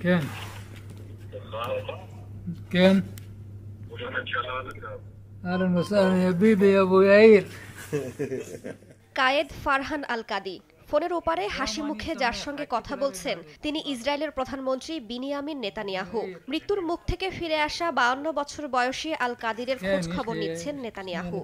כן. כן. אהלן וסהלן, יביבי אבו יאיר. Quaid Farhan আল কাদি ফোনের ওপারে হাসি মুখে যার সঙ্গে কথা বলছেন তিনি ইসরায়েলের প্রধানমন্ত্রী বিনিয়ামিন নেতানিয়াহু মৃত্যুর মুখ থেকে ফিরে আসা বাউন্ন বছর বয়সী আল কাদিরের খোঁজ খবর নিচ্ছেন নেতানিয়াহু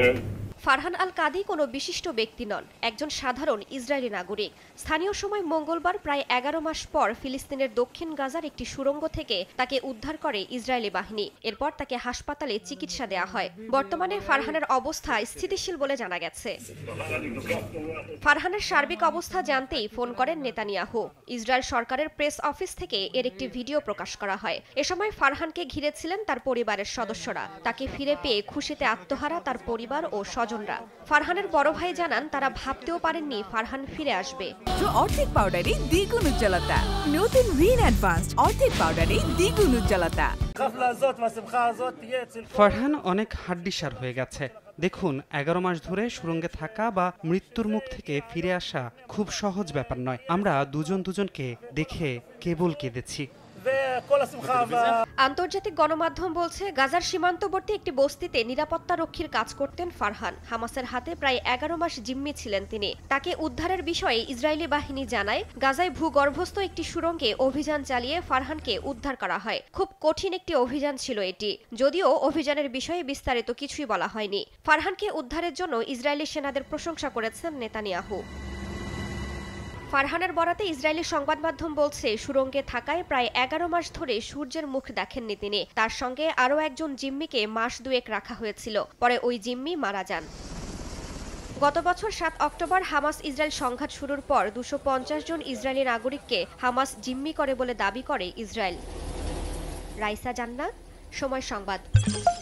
আমি ফারহান আল কাদি কোনো বিশিষ্ট ব্যক্তি নন একজন সাধারণ ইসরায়েলি নাগরিক স্থানীয় সময় মঙ্গলবার প্রায় এগারো মাস পর ফিলিস্তিনের দক্ষিণ গাজার একটি সুরঙ্গ থেকে তাকে উদ্ধার করে ইসরায়েলি বাহিনী এরপর তাকে হাসপাতালে চিকিৎসা দেয়া হয় বর্তমানে ফারহানের অবস্থা স্থিতিশীল বলে জানা গেছে ফারহানের সার্বিক অবস্থা জানতেই ফোন করেন নেতানিয়াহু ইসরায়েল সরকারের প্রেস অফিস থেকে এর একটি ভিডিও প্রকাশ করা হয় এ সময় ফারহানকে ঘিরেছিলেন তার পরিবারের সদস্যরা তাকে ফিরে পেয়ে খুশিতে আত্মহারা তার পরিবার ও স্বজন স্বজনরা ফারহানের বড় ভাই জানান তারা ভাবতেও পারেননি ফারহান ফিরে আসবে অর্ধেক পাউডারে দ্বিগুণ উজ্জ্বলতা নতুন রিন অ্যাডভান্স অর্থিক পাউডারে দ্বিগুণ উজ্জ্বলতা ফারহান অনেক হাড্ডিসার হয়ে গেছে দেখুন এগারো মাস ধরে সুরঙ্গে থাকা বা মৃত্যুর মুখ থেকে ফিরে আসা খুব সহজ ব্যাপার নয় আমরা দুজন দুজনকে দেখে কেবল কেঁদেছি আন্তর্জাতিক গণমাধ্যম বলছে গাজার সীমান্তবর্তী একটি বস্তিতে নিরাপত্তা রক্ষীর কাজ করতেন ফারহান হামাসের হাতে প্রায় এগারো মাস জিম্মি ছিলেন তিনি তাকে উদ্ধারের বিষয়ে ইসরায়েলি বাহিনী জানায় গাজায় ভূগর্ভস্থ একটি সুরঙ্গে অভিযান চালিয়ে ফারহানকে উদ্ধার করা হয় খুব কঠিন একটি অভিযান ছিল এটি যদিও অভিযানের বিষয়ে বিস্তারিত কিছুই বলা হয়নি ফারহানকে উদ্ধারের জন্য ইসরায়েলি সেনাদের প্রশংসা করেছেন নেতানিয়াহু ফারহানার বরাতে ইসরায়েলি সংবাদ মাধ্যম বলছে সুরঙ্গে থাকায় প্রায় এগারো মাস ধরে সূর্যের মুখ দেখেননি তিনি তার সঙ্গে আরও একজন জিম্মিকে মাস দুয়েক রাখা হয়েছিল পরে ওই জিম্মি মারা যান গত বছর সাত অক্টোবর হামাস ইসরায়েল সংঘাত শুরুর পর দুশো জন ইসরায়েলি নাগরিককে হামাস জিম্মি করে বলে দাবি করে ইসরায়েল রাইসা জান্না সময় সংবাদ